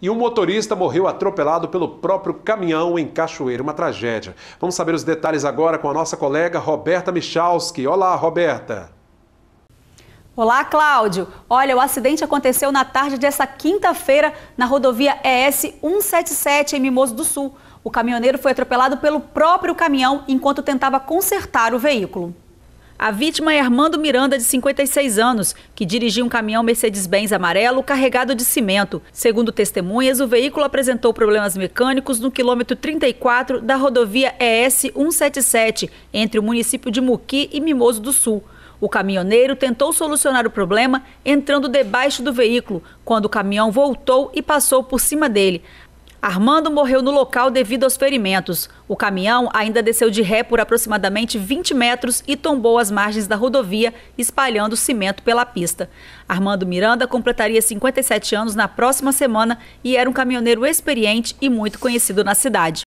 E um motorista morreu atropelado pelo próprio caminhão em Cachoeira, uma tragédia. Vamos saber os detalhes agora com a nossa colega Roberta Michalski. Olá, Roberta. Olá, Cláudio. Olha, o acidente aconteceu na tarde dessa quinta-feira na rodovia ES 177 em Mimoso do Sul. O caminhoneiro foi atropelado pelo próprio caminhão enquanto tentava consertar o veículo. A vítima é Armando Miranda, de 56 anos, que dirigia um caminhão Mercedes-Benz amarelo carregado de cimento. Segundo testemunhas, o veículo apresentou problemas mecânicos no quilômetro 34 da rodovia ES 177, entre o município de Muqui e Mimoso do Sul. O caminhoneiro tentou solucionar o problema entrando debaixo do veículo, quando o caminhão voltou e passou por cima dele. Armando morreu no local devido aos ferimentos. O caminhão ainda desceu de ré por aproximadamente 20 metros e tombou às margens da rodovia, espalhando cimento pela pista. Armando Miranda completaria 57 anos na próxima semana e era um caminhoneiro experiente e muito conhecido na cidade.